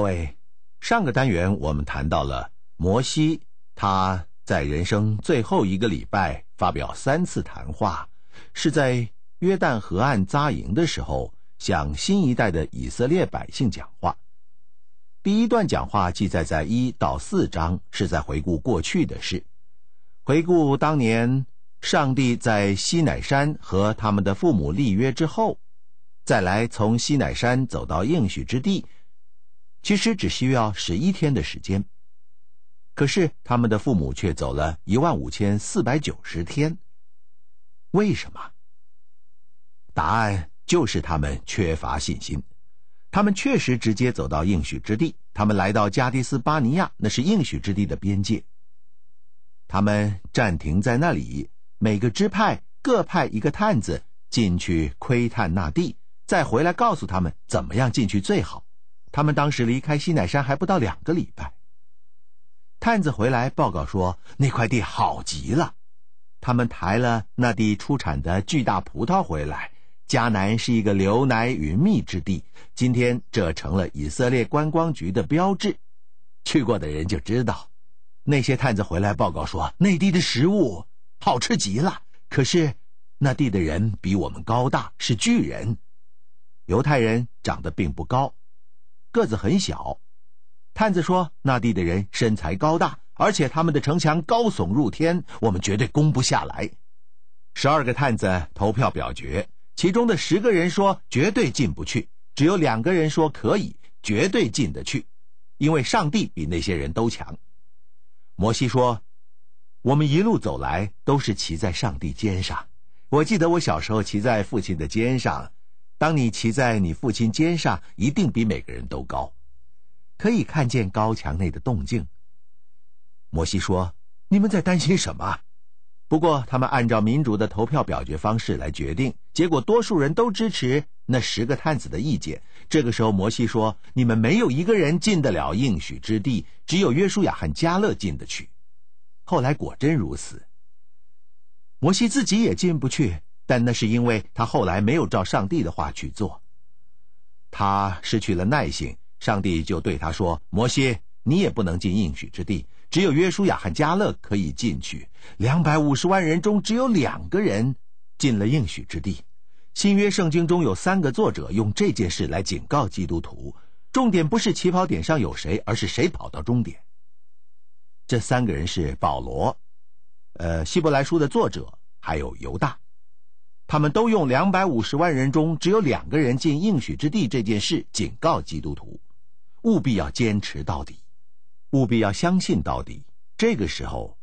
各位，上个单元我们谈到了摩西，他在人生最后一个礼拜发表三次谈话，是在约旦河岸扎营的时候，向新一代的以色列百姓讲话。第一段讲话记载在一到四章，是在回顾过去的事，回顾当年上帝在西乃山和他们的父母立约之后，再来从西乃山走到应许之地。其实只需要十一天的时间，可是他们的父母却走了一万五千四百九十天。为什么？答案就是他们缺乏信心。他们确实直接走到应许之地，他们来到加迪斯巴尼亚，那是应许之地的边界。他们暂停在那里，每个支派各派一个探子进去窥探那地，再回来告诉他们怎么样进去最好。他们当时离开西奈山还不到两个礼拜。探子回来报告说，那块地好极了，他们抬了那地出产的巨大葡萄回来。迦南是一个流奶与蜜之地，今天这成了以色列观光局的标志。去过的人就知道，那些探子回来报告说，那地的食物好吃极了。可是，那地的人比我们高大，是巨人。犹太人长得并不高。个子很小，探子说：“那地的人身材高大，而且他们的城墙高耸入天，我们绝对攻不下来。”十二个探子投票表决，其中的十个人说绝对进不去，只有两个人说可以，绝对进得去，因为上帝比那些人都强。摩西说：“我们一路走来都是骑在上帝肩上，我记得我小时候骑在父亲的肩上。”当你骑在你父亲肩上，一定比每个人都高，可以看见高墙内的动静。摩西说：“你们在担心什么？”不过他们按照民主的投票表决方式来决定，结果多数人都支持那十个探子的意见。这个时候，摩西说：“你们没有一个人进得了应许之地，只有约书亚和加勒进得去。”后来果真如此。摩西自己也进不去。但那是因为他后来没有照上帝的话去做，他失去了耐性，上帝就对他说：“摩西，你也不能进应许之地，只有约书亚和加勒可以进去。两百五十万人中只有两个人进了应许之地。”新约圣经中有三个作者用这件事来警告基督徒，重点不是起跑点上有谁，而是谁跑到终点。这三个人是保罗，呃，希伯来书的作者，还有犹大。他们都用两百五十万人中只有两个人进应许之地这件事警告基督徒，务必要坚持到底，务必要相信到底。这个时候，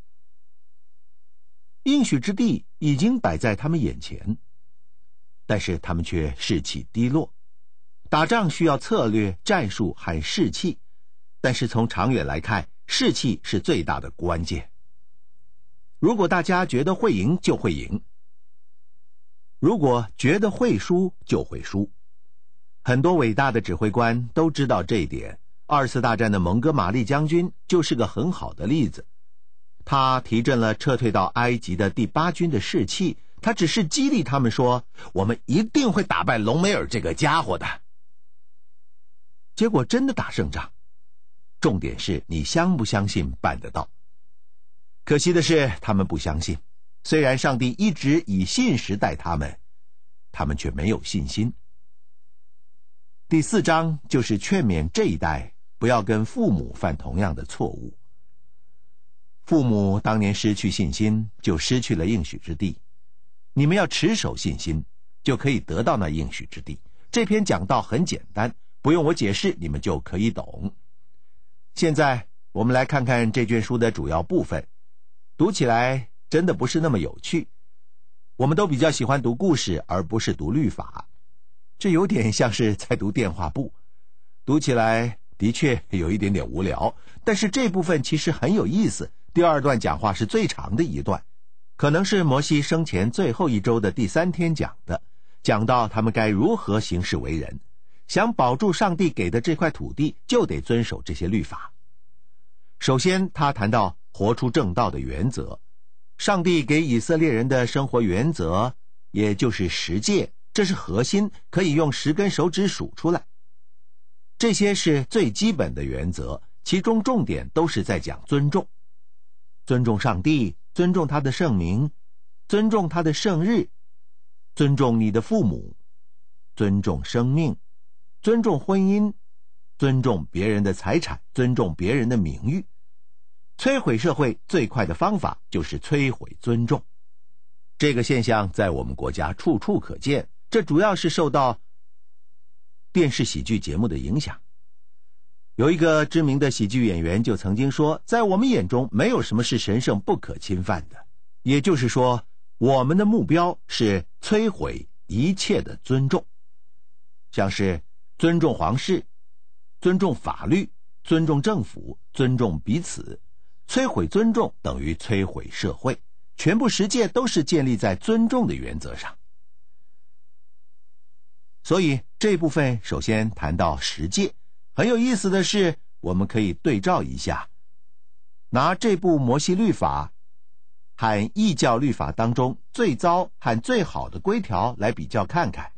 应许之地已经摆在他们眼前，但是他们却士气低落。打仗需要策略、战术和士气，但是从长远来看，士气是最大的关键。如果大家觉得会赢，就会赢。如果觉得会输就会输，很多伟大的指挥官都知道这一点。二次大战的蒙哥马利将军就是个很好的例子，他提振了撤退到埃及的第八军的士气。他只是激励他们说：“我们一定会打败隆美尔这个家伙的。”结果真的打胜仗。重点是你相不相信办得到？可惜的是，他们不相信。虽然上帝一直以信实待他们，他们却没有信心。第四章就是劝勉这一代不要跟父母犯同样的错误。父母当年失去信心，就失去了应许之地；你们要持守信心，就可以得到那应许之地。这篇讲道很简单，不用我解释，你们就可以懂。现在我们来看看这卷书的主要部分，读起来。真的不是那么有趣，我们都比较喜欢读故事，而不是读律法。这有点像是在读电话簿，读起来的确有一点点无聊。但是这部分其实很有意思。第二段讲话是最长的一段，可能是摩西生前最后一周的第三天讲的，讲到他们该如何行事为人，想保住上帝给的这块土地，就得遵守这些律法。首先，他谈到活出正道的原则。上帝给以色列人的生活原则，也就是十诫，这是核心，可以用十根手指数出来。这些是最基本的原则，其中重点都是在讲尊重：尊重上帝，尊重他的圣名，尊重他的圣日，尊重你的父母，尊重生命，尊重婚姻，尊重别人的财产，尊重别人的名誉。摧毁社会最快的方法就是摧毁尊重。这个现象在我们国家处处可见，这主要是受到电视喜剧节目的影响。有一个知名的喜剧演员就曾经说：“在我们眼中，没有什么是神圣不可侵犯的。”也就是说，我们的目标是摧毁一切的尊重，像是尊重皇室、尊重法律、尊重政府、尊重彼此。摧毁尊重等于摧毁社会，全部实践都是建立在尊重的原则上。所以这部分首先谈到十践，很有意思的是，我们可以对照一下，拿这部摩西律法和异教律法当中最糟和最好的规条来比较看看。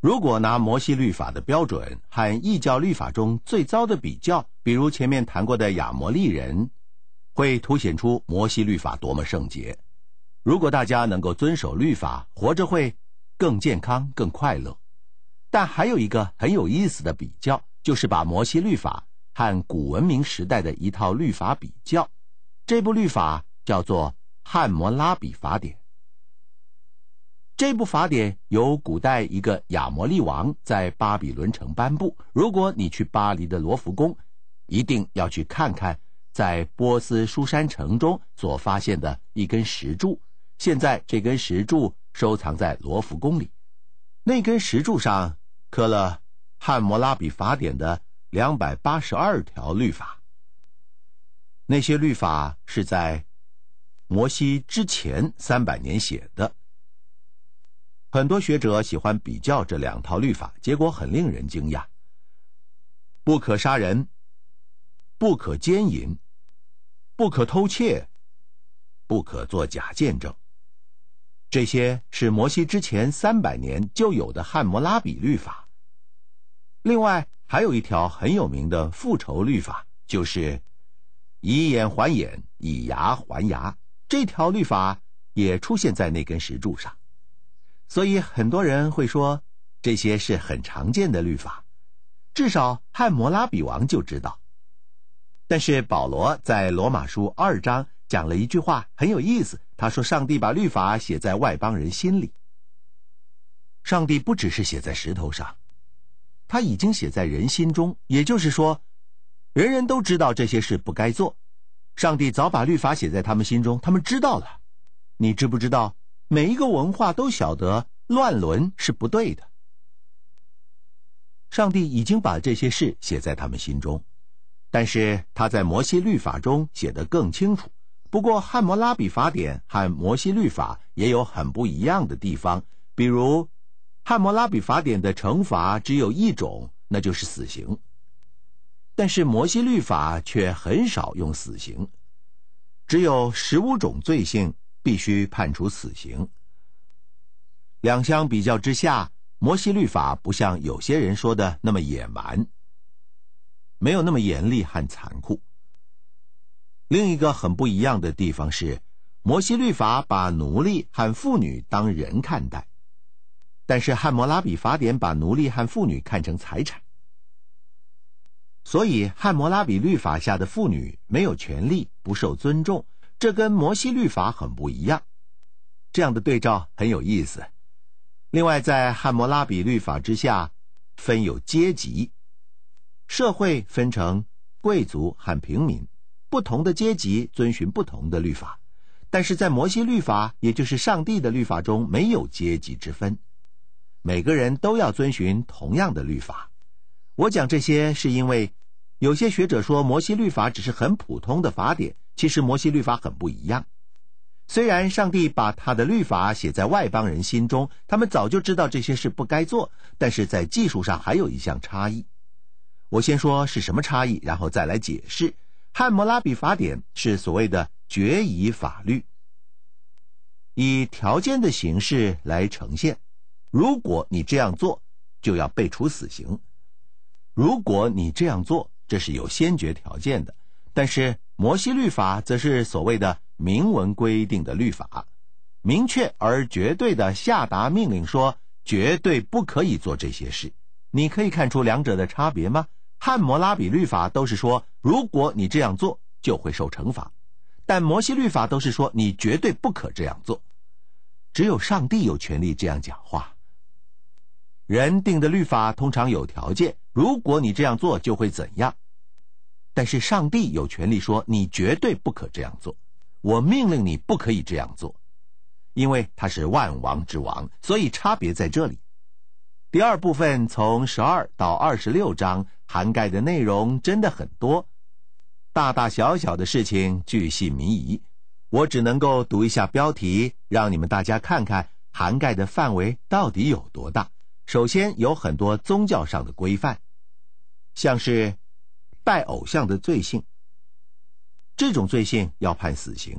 如果拿摩西律法的标准和异教律法中最糟的比较，比如前面谈过的亚摩利人。会凸显出摩西律法多么圣洁。如果大家能够遵守律法，活着会更健康、更快乐。但还有一个很有意思的比较，就是把摩西律法和古文明时代的一套律法比较。这部律法叫做《汉摩拉比法典》。这部法典由古代一个亚摩利王在巴比伦城颁布。如果你去巴黎的罗浮宫，一定要去看看。在波斯书山城中所发现的一根石柱，现在这根石柱收藏在罗浮宫里。那根石柱上刻了《汉谟拉比法典》的两百八十二条律法。那些律法是在摩西之前三百年写的。很多学者喜欢比较这两套律法，结果很令人惊讶：不可杀人，不可奸淫。不可偷窃，不可作假见证。这些是摩西之前三百年就有的汉谟拉比律法。另外还有一条很有名的复仇律法，就是“以眼还眼，以牙还牙”。这条律法也出现在那根石柱上。所以很多人会说，这些是很常见的律法，至少汉谟拉比王就知道。但是保罗在罗马书二章讲了一句话很有意思，他说：“上帝把律法写在外邦人心里。上帝不只是写在石头上，他已经写在人心中。也就是说，人人都知道这些事不该做。上帝早把律法写在他们心中，他们知道了。你知不知道，每一个文化都晓得乱伦是不对的。上帝已经把这些事写在他们心中。”但是他在《摩西律法》中写得更清楚。不过，《汉谟拉比法典》和《摩西律法》也有很不一样的地方，比如，《汉谟拉比法典》的惩罚只有一种，那就是死刑；但是《摩西律法》却很少用死刑，只有十五种罪性必须判处死刑。两相比较之下，《摩西律法》不像有些人说的那么野蛮。没有那么严厉和残酷。另一个很不一样的地方是，摩西律法把奴隶和妇女当人看待，但是汉谟拉比法典把奴隶和妇女看成财产。所以汉谟拉比律法下的妇女没有权利，不受尊重，这跟摩西律法很不一样。这样的对照很有意思。另外，在汉谟拉比律法之下，分有阶级。社会分成贵族和平民，不同的阶级遵循不同的律法，但是在摩西律法，也就是上帝的律法中，没有阶级之分，每个人都要遵循同样的律法。我讲这些是因为，有些学者说摩西律法只是很普通的法典，其实摩西律法很不一样。虽然上帝把他的律法写在外邦人心中，他们早就知道这些事不该做，但是在技术上还有一项差异。我先说是什么差异，然后再来解释。《汉谟拉比法典》是所谓的决议法律，以条件的形式来呈现：如果你这样做，就要被处死刑；如果你这样做，这是有先决条件的。但是《摩西律法》则是所谓的明文规定的律法，明确而绝对的下达命令说绝对不可以做这些事。你可以看出两者的差别吗？汉谟拉比律法都是说，如果你这样做，就会受惩罚；但摩西律法都是说，你绝对不可这样做。只有上帝有权利这样讲话。人定的律法通常有条件，如果你这样做就会怎样；但是上帝有权利说，你绝对不可这样做。我命令你不可以这样做，因为他是万王之王，所以差别在这里。第二部分从十二到二十六章涵盖的内容真的很多，大大小小的事情巨细靡遗。我只能够读一下标题，让你们大家看看涵盖的范围到底有多大。首先有很多宗教上的规范，像是拜偶像的罪性，这种罪性要判死刑；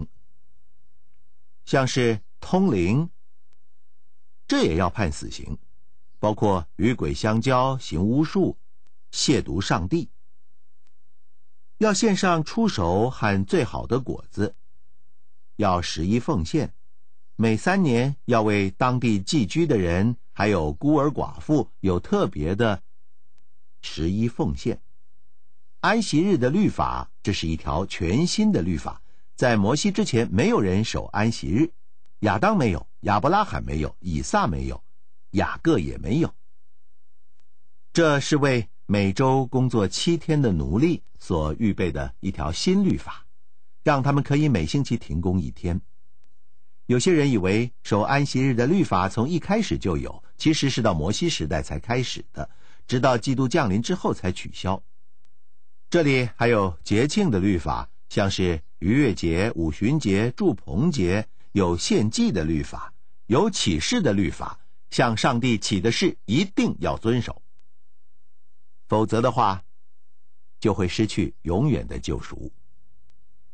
像是通灵，这也要判死刑。包括与鬼相交、行巫术、亵渎上帝。要献上出手和最好的果子，要十一奉献，每三年要为当地寄居的人，还有孤儿寡妇有特别的十一奉献。安息日的律法，这是一条全新的律法，在摩西之前没有人守安息日，亚当没有，亚伯拉罕没有，以撒没有。雅各也没有。这是为每周工作七天的奴隶所预备的一条新律法，让他们可以每星期停工一天。有些人以为守安息日的律法从一开始就有，其实是到摩西时代才开始的，直到基督降临之后才取消。这里还有节庆的律法，像是逾越节、五旬节、祝棚节，有献祭的律法，有起誓的律法。向上帝起的誓一定要遵守，否则的话，就会失去永远的救赎。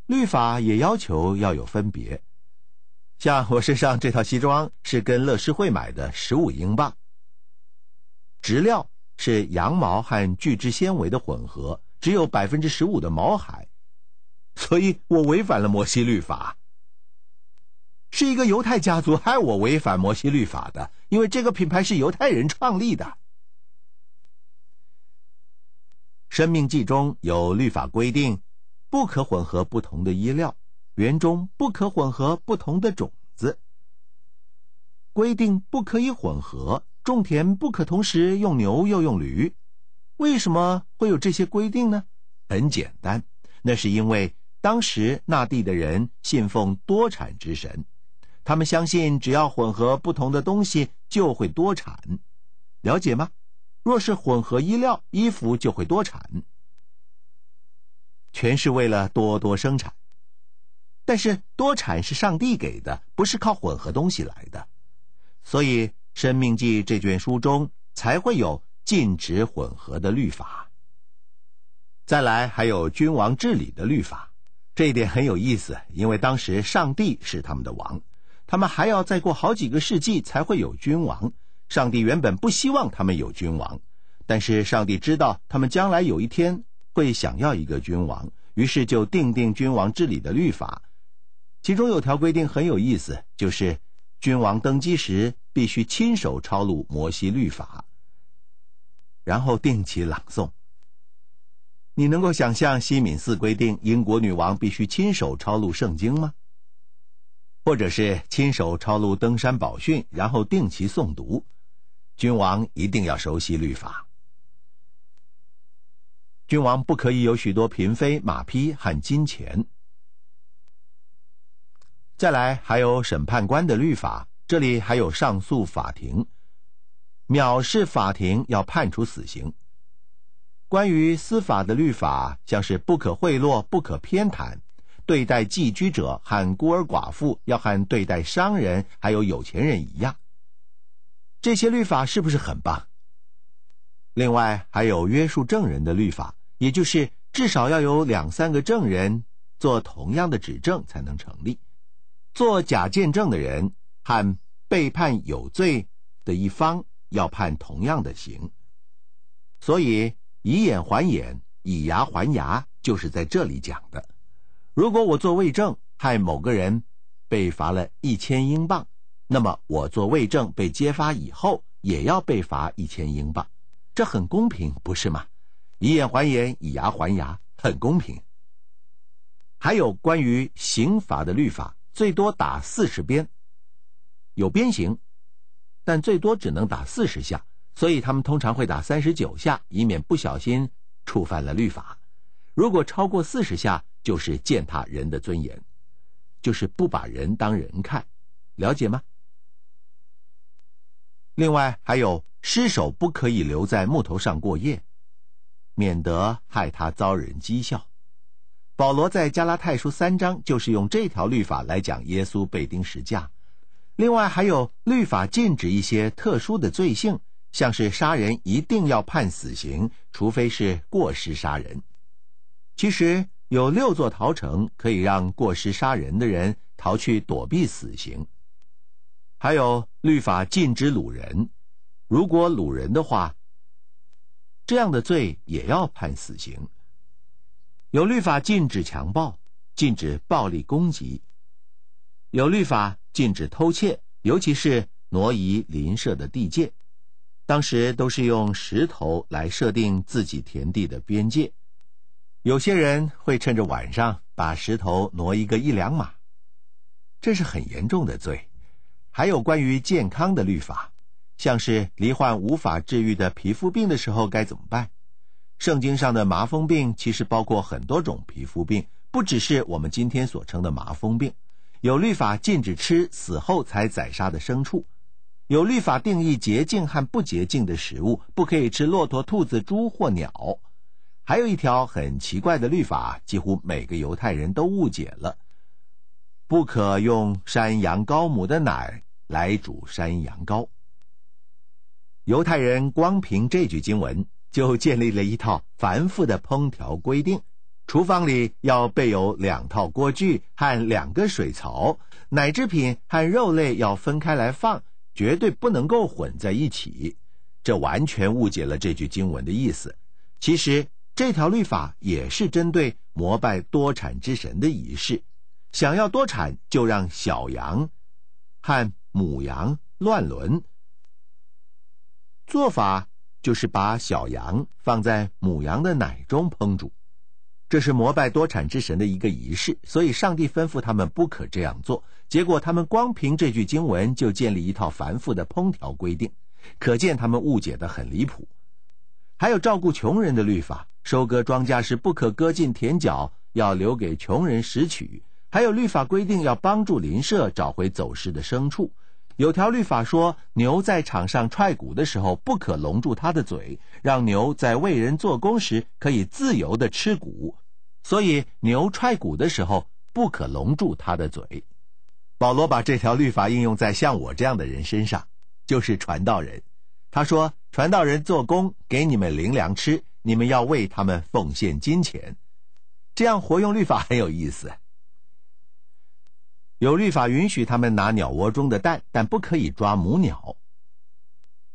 律法也要求要有分别，像我身上这套西装是跟乐施会买的，十五英镑，织料是羊毛和聚酯纤维的混合，只有百分之十五的毛海，所以我违反了摩西律法。是一个犹太家族害我违反摩西律法的，因为这个品牌是犹太人创立的。《生命记》中有律法规定，不可混合不同的衣料；园中不可混合不同的种子；规定不可以混合种田，不可同时用牛又用驴。为什么会有这些规定呢？很简单，那是因为当时那地的人信奉多产之神。他们相信，只要混合不同的东西，就会多产。了解吗？若是混合衣料，衣服就会多产。全是为了多多生产。但是多产是上帝给的，不是靠混合东西来的，所以《生命记》这卷书中才会有禁止混合的律法。再来，还有君王治理的律法，这一点很有意思，因为当时上帝是他们的王。他们还要再过好几个世纪才会有君王。上帝原本不希望他们有君王，但是上帝知道他们将来有一天会想要一个君王，于是就定定君王治理的律法。其中有条规定很有意思，就是君王登基时必须亲手抄录摩西律法，然后定期朗诵。你能够想象西敏寺规定英国女王必须亲手抄录圣经吗？或者是亲手抄录《登山宝训》，然后定期诵读。君王一定要熟悉律法。君王不可以有许多嫔妃、马匹和金钱。再来，还有审判官的律法。这里还有上诉法庭。藐视法庭要判处死刑。关于司法的律法，像是不可贿赂，不可偏袒。对待寄居者和孤儿寡妇要和对待商人还有有钱人一样。这些律法是不是很棒？另外还有约束证人的律法，也就是至少要有两三个证人做同样的指证才能成立。做假见证的人和被判有罪的一方要判同样的刑。所以以眼还眼，以牙还牙就是在这里讲的。如果我做伪证害某个人被罚了一千英镑，那么我做伪证被揭发以后也要被罚一千英镑，这很公平，不是吗？以眼还眼，以牙还牙，很公平。还有关于刑罚的律法，最多打四十鞭，有鞭刑，但最多只能打四十下，所以他们通常会打三十九下，以免不小心触犯了律法。如果超过四十下，就是践踏人的尊严，就是不把人当人看，了解吗？另外还有，尸首不可以留在木头上过夜，免得害他遭人讥笑。保罗在加拉太书三章就是用这条律法来讲耶稣被钉十架。另外还有，律法禁止一些特殊的罪性，像是杀人一定要判死刑，除非是过失杀人。其实。有六座逃城可以让过失杀人的人逃去躲避死刑。还有律法禁止掳人，如果掳人的话，这样的罪也要判死刑。有律法禁止强暴，禁止暴力攻击。有律法禁止偷窃，尤其是挪移邻舍的地界。当时都是用石头来设定自己田地的边界。有些人会趁着晚上把石头挪一个一两码，这是很严重的罪。还有关于健康的律法，像是罹患无法治愈的皮肤病的时候该怎么办？圣经上的麻风病其实包括很多种皮肤病，不只是我们今天所称的麻风病。有律法禁止吃死后才宰杀的牲畜，有律法定义洁净和不洁净的食物，不可以吃骆驼、兔子、猪或鸟。还有一条很奇怪的律法，几乎每个犹太人都误解了：不可用山羊羔母的奶来煮山羊羔。犹太人光凭这句经文就建立了一套繁复的烹调规定，厨房里要备有两套锅具和两个水槽，奶制品和肉类要分开来放，绝对不能够混在一起。这完全误解了这句经文的意思。其实。这条律法也是针对膜拜多产之神的仪式，想要多产就让小羊和母羊乱伦。做法就是把小羊放在母羊的奶中烹煮，这是膜拜多产之神的一个仪式，所以上帝吩咐他们不可这样做。结果他们光凭这句经文就建立一套繁复的烹调规定，可见他们误解的很离谱。还有照顾穷人的律法。收割庄稼时不可割进田角，要留给穷人拾取。还有律法规定要帮助邻舍找回走失的牲畜。有条律法说，牛在场上踹谷的时候不可笼住它的嘴，让牛在为人做工时可以自由地吃谷。所以牛踹谷的时候不可笼住它的嘴。保罗把这条律法应用在像我这样的人身上，就是传道人。他说：“传道人做工给你们零粮吃。”你们要为他们奉献金钱，这样活用律法很有意思。有律法允许他们拿鸟窝中的蛋，但不可以抓母鸟，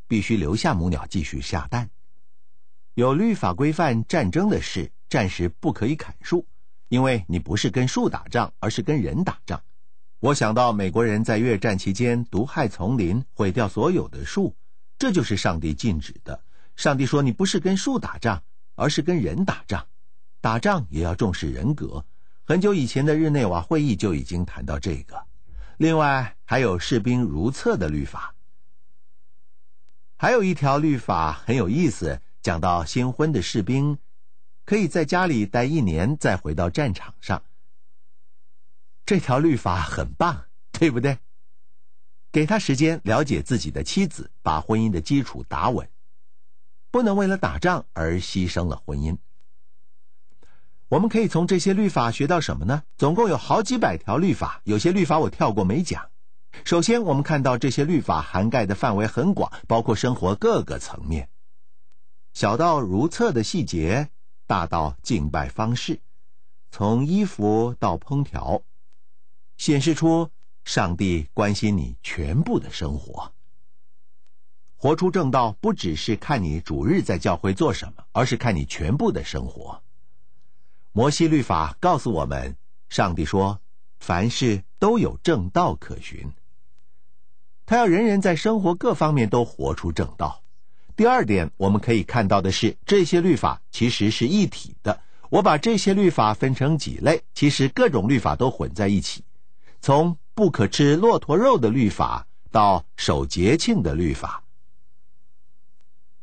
必须留下母鸟继续下蛋。有律法规范战争的事，战时不可以砍树，因为你不是跟树打仗，而是跟人打仗。我想到美国人在越战期间毒害丛林、毁掉所有的树，这就是上帝禁止的。上帝说：“你不是跟树打仗，而是跟人打仗。打仗也要重视人格。很久以前的日内瓦会议就已经谈到这个。另外，还有士兵如厕的律法。还有一条律法很有意思，讲到新婚的士兵可以在家里待一年，再回到战场上。这条律法很棒，对不对？给他时间了解自己的妻子，把婚姻的基础打稳。”不能为了打仗而牺牲了婚姻。我们可以从这些律法学到什么呢？总共有好几百条律法，有些律法我跳过没讲。首先，我们看到这些律法涵盖的范围很广，包括生活各个层面，小到如厕的细节，大到敬拜方式，从衣服到烹调，显示出上帝关心你全部的生活。活出正道不只是看你主日在教会做什么，而是看你全部的生活。摩西律法告诉我们，上帝说：“凡事都有正道可循。”他要人人在生活各方面都活出正道。第二点，我们可以看到的是，这些律法其实是一体的。我把这些律法分成几类，其实各种律法都混在一起，从不可吃骆驼肉的律法到守节庆的律法。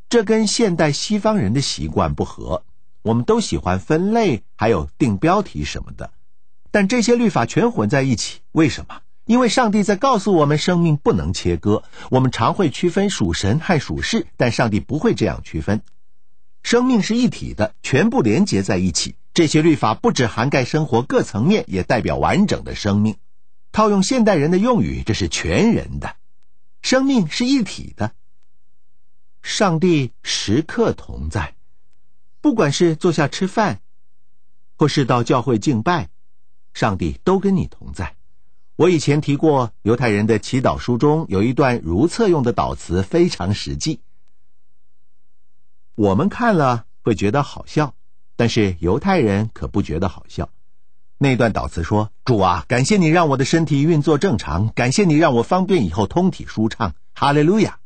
这跟现代西方人的习惯不合，我们都喜欢分类，还有定标题什么的，但这些律法全混在一起，为什么？因为上帝在告诉我们，生命不能切割。我们常会区分属神还属事，但上帝不会这样区分。生命是一体的，全部连结在一起。这些律法不只涵盖生活各层面，也代表完整的生命。套用现代人的用语，这是全人的生命是一体的。上帝时刻同在，不管是坐下吃饭，或是到教会敬拜，上帝都跟你同在。我以前提过，犹太人的祈祷书中有一段如厕用的祷词，非常实际。我们看了会觉得好笑，但是犹太人可不觉得好笑。那段祷词说：“主啊，感谢你让我的身体运作正常，感谢你让我方便以后通体舒畅。”哈利路亚。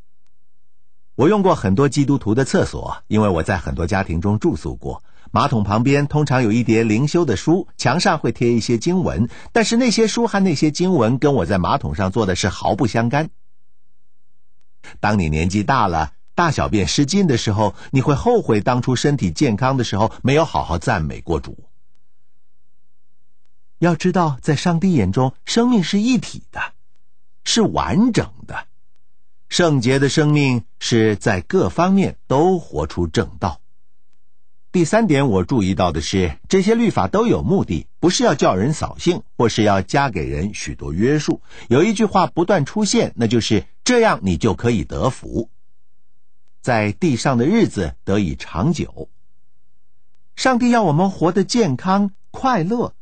我用过很多基督徒的厕所，因为我在很多家庭中住宿过。马桶旁边通常有一叠灵修的书，墙上会贴一些经文。但是那些书和那些经文跟我在马桶上做的是毫不相干。当你年纪大了，大小便失禁的时候，你会后悔当初身体健康的时候没有好好赞美过主。要知道，在上帝眼中，生命是一体的，是完整的。圣洁的生命是在各方面都活出正道。第三点，我注意到的是，这些律法都有目的，不是要叫人扫兴，或是要加给人许多约束。有一句话不断出现，那就是：这样你就可以得福，在地上的日子得以长久。上帝要我们活得健康快乐，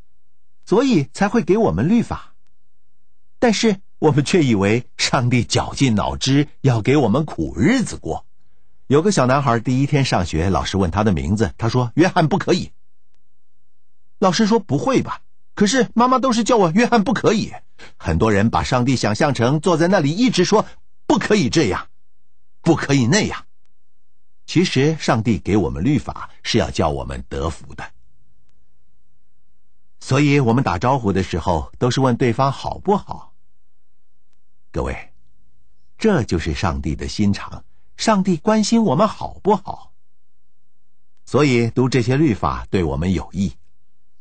所以才会给我们律法。但是。我们却以为上帝绞尽脑汁要给我们苦日子过。有个小男孩第一天上学，老师问他的名字，他说：“约翰不可以。”老师说：“不会吧？”可是妈妈都是叫我约翰不可以。很多人把上帝想象成坐在那里一直说“不可以这样，不可以那样”。其实，上帝给我们律法是要教我们得福的。所以我们打招呼的时候都是问对方好不好。各位，这就是上帝的心肠，上帝关心我们好不好？所以读这些律法对我们有益。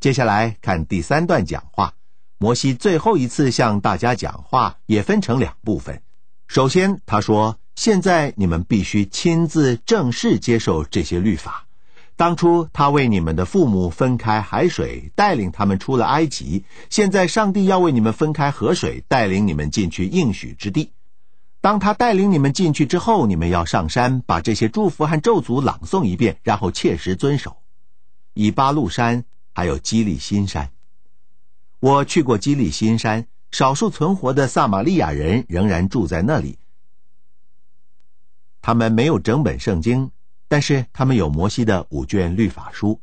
接下来看第三段讲话，摩西最后一次向大家讲话也分成两部分。首先他说：“现在你们必须亲自正式接受这些律法。”当初他为你们的父母分开海水，带领他们出了埃及。现在上帝要为你们分开河水，带领你们进去应许之地。当他带领你们进去之后，你们要上山，把这些祝福和咒诅朗诵一遍，然后切实遵守。以巴路山还有基利新山，我去过基利新山，少数存活的撒玛利亚人仍然住在那里。他们没有整本圣经。但是他们有摩西的五卷律法书，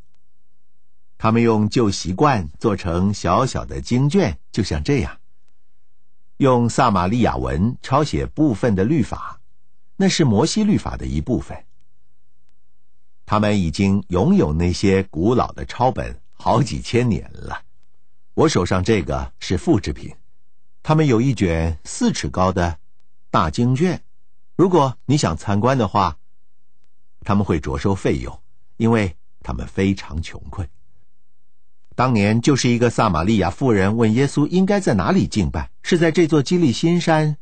他们用旧习惯做成小小的经卷，就像这样，用撒玛利亚文抄写部分的律法，那是摩西律法的一部分。他们已经拥有那些古老的抄本好几千年了。我手上这个是复制品。他们有一卷四尺高的大经卷，如果你想参观的话。他们会着收费用，因为他们非常穷困。当年就是一个撒玛利亚妇人问耶稣应该在哪里敬拜，是在这座基利新山，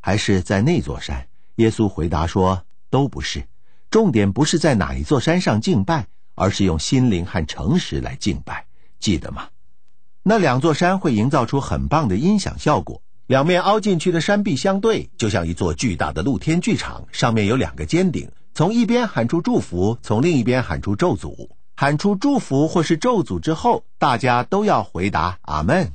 还是在那座山？耶稣回答说：“都不是，重点不是在哪一座山上敬拜，而是用心灵和诚实来敬拜。”记得吗？那两座山会营造出很棒的音响效果，两面凹进去的山壁相对，就像一座巨大的露天剧场，上面有两个尖顶。从一边喊出祝福，从另一边喊出咒诅。喊出祝福或是咒诅之后，大家都要回答“阿门”。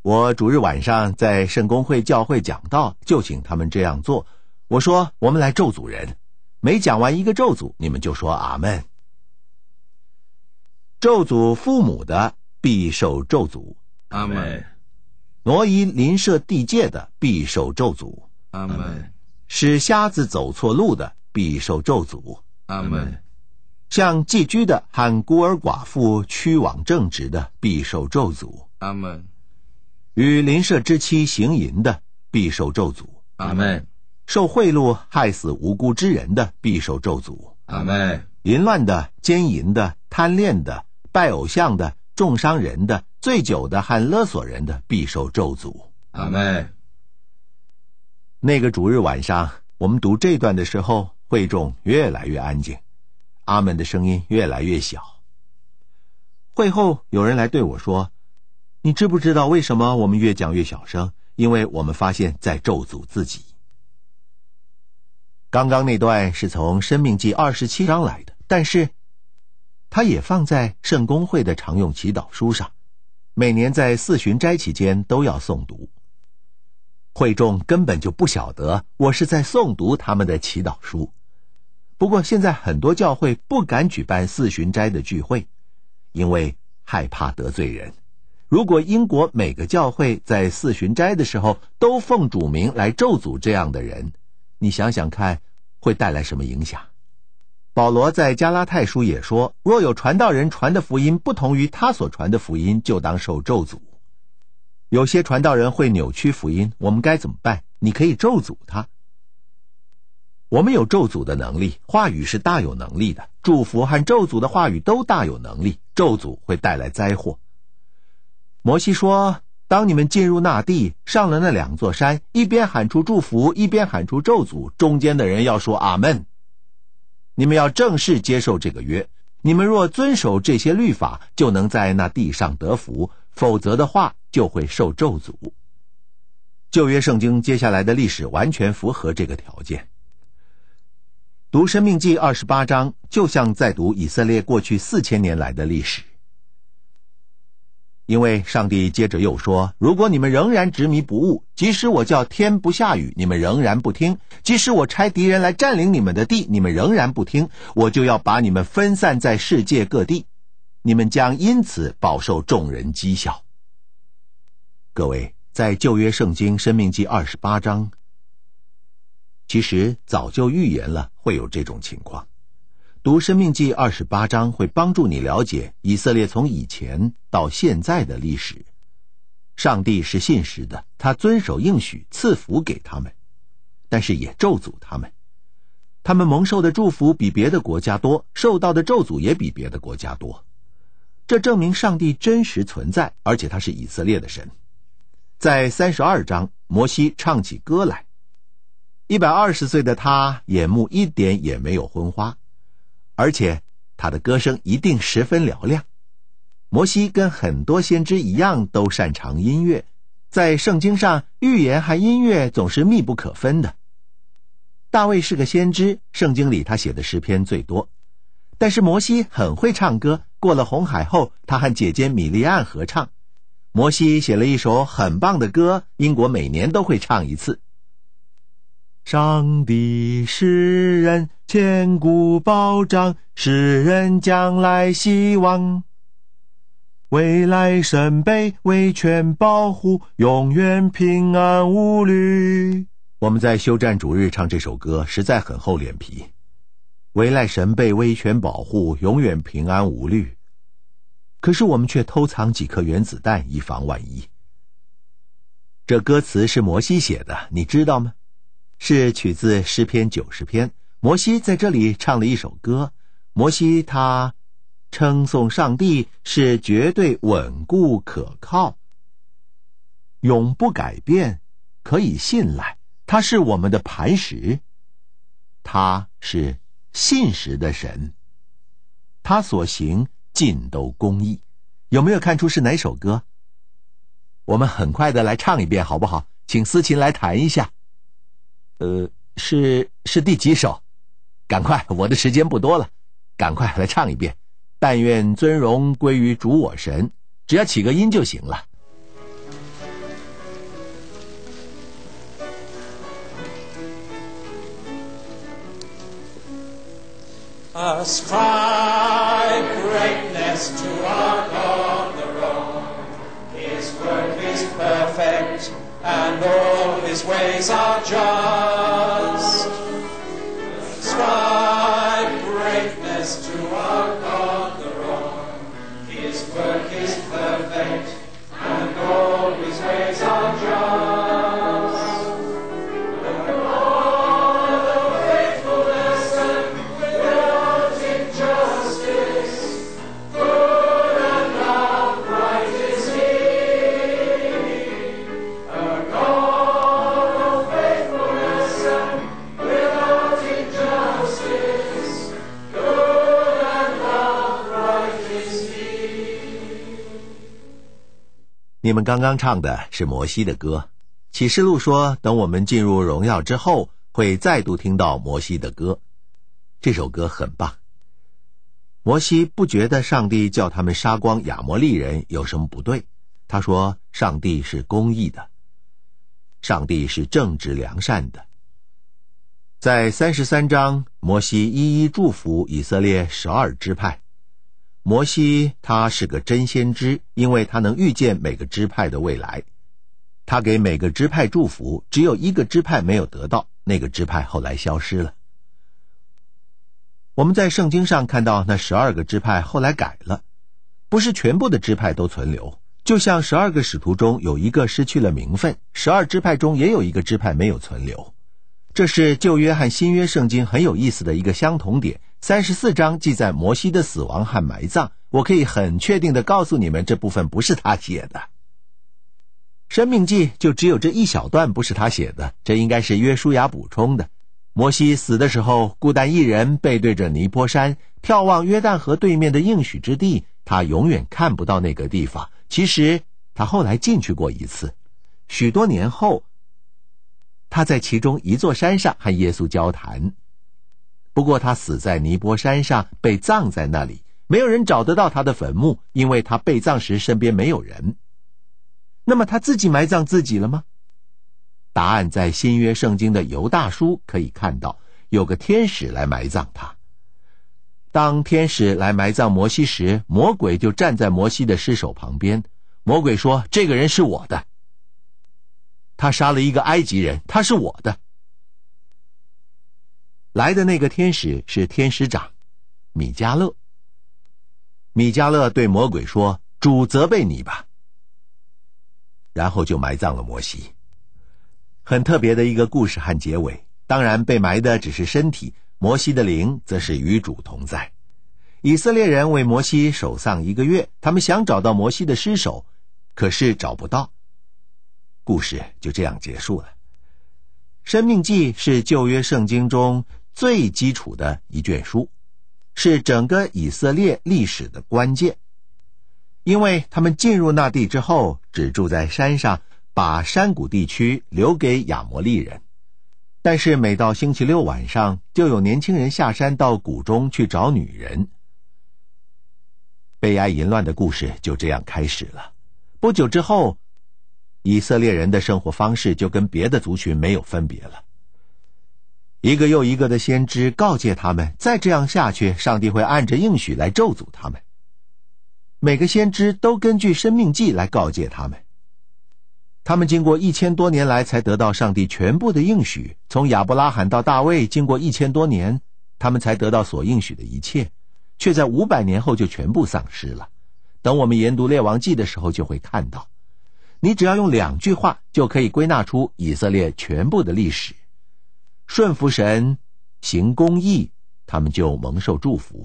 我主日晚上在圣公会教会讲道，就请他们这样做。我说：“我们来咒诅人。”每讲完一个咒诅，你们就说“阿门”。咒诅父母的必受咒诅，阿门；挪移邻舍地界的必受咒诅，阿门。使瞎子走错路的，必受咒诅。阿门。向寄居的和孤儿寡妇屈枉正直的，必受咒诅。阿门。与邻舍之妻行淫的，必受咒诅。阿门。受贿赂害死无辜之人的，必受咒诅。阿门。淫乱的、奸淫的、贪恋的、拜偶像的、重伤人的、醉酒的和勒索人的，必受咒诅。阿门。那个主日晚上，我们读这段的时候，会众越来越安静，阿门的声音越来越小。会后有人来对我说：“你知不知道为什么我们越讲越小声？因为我们发现，在咒诅自己。”刚刚那段是从《生命记》二十七章来的，但是，它也放在圣公会的常用祈祷书上，每年在四旬斋期间都要诵读。会众根本就不晓得我是在诵读他们的祈祷书。不过现在很多教会不敢举办四旬斋的聚会，因为害怕得罪人。如果英国每个教会在四旬斋的时候都奉主名来咒诅这样的人，你想想看会带来什么影响？保罗在加拉太书也说：“若有传道人传的福音不同于他所传的福音，就当受咒诅。”有些传道人会扭曲福音，我们该怎么办？你可以咒诅他。我们有咒诅的能力，话语是大有能力的。祝福和咒诅的话语都大有能力，咒诅会带来灾祸。摩西说：“当你们进入那地，上了那两座山，一边喊出祝福，一边喊出咒诅，中间的人要说‘阿门’。你们要正式接受这个约。你们若遵守这些律法，就能在那地上得福。”否则的话，就会受咒诅。旧约圣经接下来的历史完全符合这个条件。读《生命记》二十八章，就像在读以色列过去四千年来的历史。因为上帝接着又说：“如果你们仍然执迷不悟，即使我叫天不下雨，你们仍然不听；即使我拆敌人来占领你们的地，你们仍然不听，我就要把你们分散在世界各地。”你们将因此饱受众人讥笑。各位，在旧约圣经《申命记》二十八章，其实早就预言了会有这种情况。读《生命记》二十八章会帮助你了解以色列从以前到现在的历史。上帝是信实的，他遵守应许，赐福给他们，但是也咒诅他们。他们蒙受的祝福比别的国家多，受到的咒诅也比别的国家多。这证明上帝真实存在，而且他是以色列的神。在三十二章，摩西唱起歌来，一百二十岁的他眼目一点也没有昏花，而且他的歌声一定十分嘹亮。摩西跟很多先知一样，都擅长音乐。在圣经上，预言和音乐总是密不可分的。大卫是个先知，圣经里他写的诗篇最多，但是摩西很会唱歌。过了红海后，他和姐姐米莉安合唱。摩西写了一首很棒的歌，英国每年都会唱一次。上帝使人千古保障，使人将来希望，未来神被委全保护，永远平安无虑。我们在休战主日唱这首歌，实在很厚脸皮。维赖神被威权保护，永远平安无虑。可是我们却偷藏几颗原子弹，以防万一。这歌词是摩西写的，你知道吗？是取自诗篇九十篇。摩西在这里唱了一首歌。摩西他称颂上帝是绝对稳固可靠，永不改变，可以信赖。他是我们的磐石，他是。信实的神，他所行尽都公义，有没有看出是哪首歌？我们很快的来唱一遍好不好？请思琴来弹一下，呃，是是第几首？赶快，我的时间不多了，赶快来唱一遍。但愿尊荣归于主我神，只要起个音就行了。Ascribe greatness to our God the Lord. His work is perfect, and all his ways are just. 你们刚刚唱的是摩西的歌，《启示录》说，等我们进入荣耀之后，会再度听到摩西的歌。这首歌很棒。摩西不觉得上帝叫他们杀光亚摩利人有什么不对，他说：“上帝是公义的，上帝是正直良善的。”在三十三章，摩西一一祝福以色列十二支派。摩西他是个真先知，因为他能预见每个支派的未来。他给每个支派祝福，只有一个支派没有得到，那个支派后来消失了。我们在圣经上看到那十二个支派后来改了，不是全部的支派都存留。就像十二个使徒中有一个失去了名分，十二支派中也有一个支派没有存留。这是旧约和新约圣经很有意思的一个相同点。三十四章记载摩西的死亡和埋葬。我可以很确定的告诉你们，这部分不是他写的。《生命记》就只有这一小段不是他写的，这应该是约书亚补充的。摩西死的时候，孤单一人，背对着尼泊山，眺望约旦河对面的应许之地。他永远看不到那个地方。其实他后来进去过一次，许多年后，他在其中一座山上和耶稣交谈。不过他死在尼泊山上，被葬在那里，没有人找得到他的坟墓，因为他被葬时身边没有人。那么他自己埋葬自己了吗？答案在新约圣经的犹大书可以看到，有个天使来埋葬他。当天使来埋葬摩西时，魔鬼就站在摩西的尸首旁边。魔鬼说：“这个人是我的，他杀了一个埃及人，他是我的。”来的那个天使是天使长米迦勒。米迦勒对魔鬼说：“主责备你吧。”然后就埋葬了摩西。很特别的一个故事和结尾。当然，被埋的只是身体，摩西的灵则是与主同在。以色列人为摩西守丧一个月，他们想找到摩西的尸首，可是找不到。故事就这样结束了。《生命记》是旧约圣经中。最基础的一卷书，是整个以色列历史的关键，因为他们进入那地之后，只住在山上，把山谷地区留给亚摩利人。但是每到星期六晚上，就有年轻人下山到谷中去找女人，悲哀淫乱的故事就这样开始了。不久之后，以色列人的生活方式就跟别的族群没有分别了。一个又一个的先知告诫他们：再这样下去，上帝会按着应许来咒诅他们。每个先知都根据《生命记》来告诫他们。他们经过一千多年来才得到上帝全部的应许，从亚伯拉罕到大卫，经过一千多年，他们才得到所应许的一切，却在五百年后就全部丧失了。等我们研读《列王记》的时候，就会看到，你只要用两句话就可以归纳出以色列全部的历史。顺服神，行公义，他们就蒙受祝福；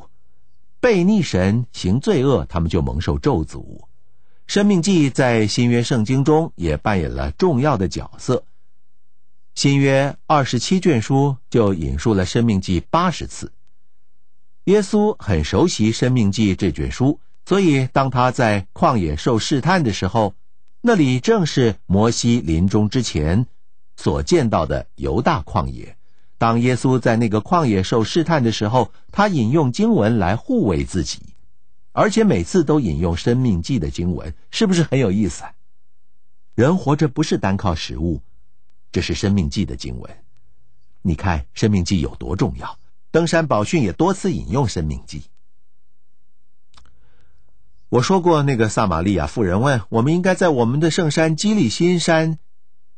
背逆神，行罪恶，他们就蒙受咒诅。《生命记》在新约圣经中也扮演了重要的角色。新约二十七卷书就引述了《生命记》八十次。耶稣很熟悉《生命记》这卷书，所以当他在旷野受试探的时候，那里正是摩西临终之前所见到的犹大旷野。当耶稣在那个旷野受试探的时候，他引用经文来护卫自己，而且每次都引用《生命记》的经文，是不是很有意思？人活着不是单靠食物，这是《生命记》的经文。你看《生命记》有多重要。登山宝训也多次引用《生命记》。我说过，那个撒玛利亚妇人问：“我们应该在我们的圣山基利新山，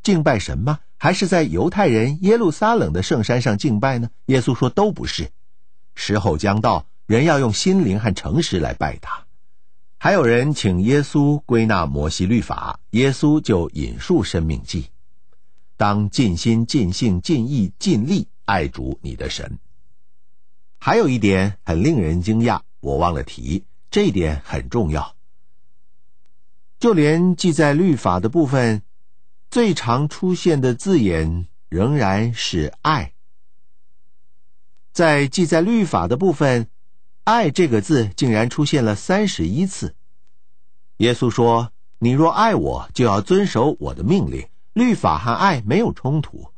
敬拜神吗？”还是在犹太人耶路撒冷的圣山上敬拜呢？耶稣说都不是，时候将到，人要用心灵和诚实来拜他。还有人请耶稣归纳摩西律法，耶稣就引述申命记，当尽心、尽性、尽意、尽力爱主你的神。还有一点很令人惊讶，我忘了提，这一点很重要。就连记在律法的部分。最常出现的字眼仍然是“爱”。在记载律法的部分，“爱”这个字竟然出现了三十一次。耶稣说：“你若爱我，就要遵守我的命令。”律法和爱没有冲突。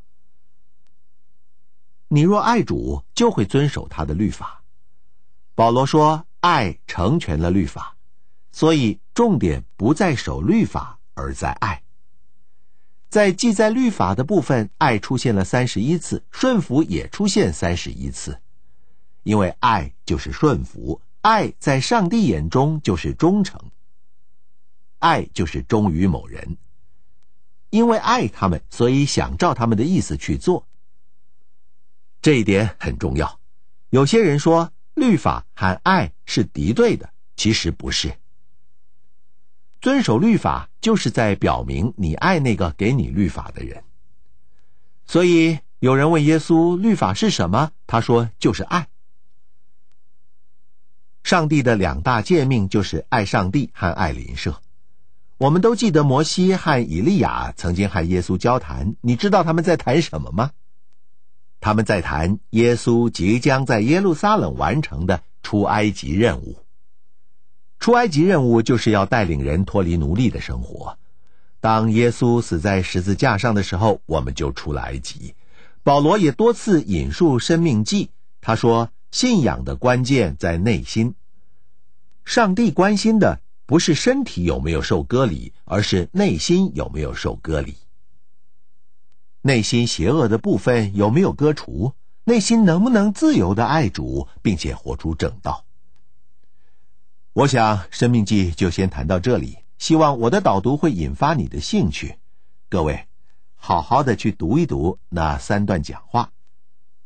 你若爱主，就会遵守他的律法。保罗说：“爱成全了律法，所以重点不在守律法，而在爱。”在记载律法的部分，爱出现了三十一次，顺服也出现三十一次，因为爱就是顺服，爱在上帝眼中就是忠诚，爱就是忠于某人，因为爱他们，所以想照他们的意思去做。这一点很重要。有些人说律法和爱是敌对的，其实不是。遵守律法就是在表明你爱那个给你律法的人。所以有人问耶稣：“律法是什么？”他说：“就是爱。”上帝的两大诫命就是爱上帝和爱邻舍。我们都记得摩西和以利亚曾经和耶稣交谈，你知道他们在谈什么吗？他们在谈耶稣即将在耶路撒冷完成的出埃及任务。出埃及任务就是要带领人脱离奴隶的生活。当耶稣死在十字架上的时候，我们就出了埃及。保罗也多次引述《生命记》，他说：“信仰的关键在内心。上帝关心的不是身体有没有受割礼，而是内心有没有受割礼。内心邪恶的部分有没有割除？内心能不能自由的爱主，并且活出正道？”我想《生命记》就先谈到这里。希望我的导读会引发你的兴趣。各位，好好的去读一读那三段讲话，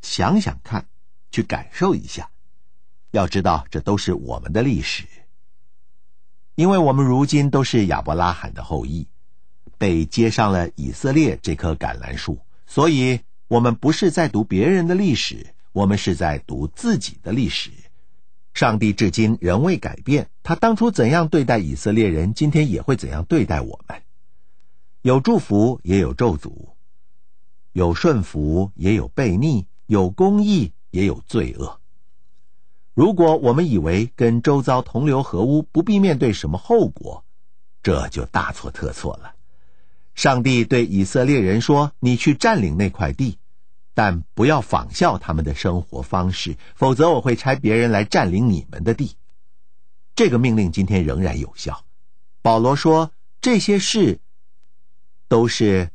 想想看，去感受一下。要知道，这都是我们的历史，因为我们如今都是亚伯拉罕的后裔，被接上了以色列这棵橄榄树，所以我们不是在读别人的历史，我们是在读自己的历史。上帝至今仍未改变，他当初怎样对待以色列人，今天也会怎样对待我们。有祝福，也有咒诅；有顺服，也有悖逆；有公义，也有罪恶。如果我们以为跟周遭同流合污不必面对什么后果，这就大错特错了。上帝对以色列人说：“你去占领那块地。”但不要仿效他们的生活方式，否则我会拆别人来占领你们的地。这个命令今天仍然有效。保罗说这些事都是。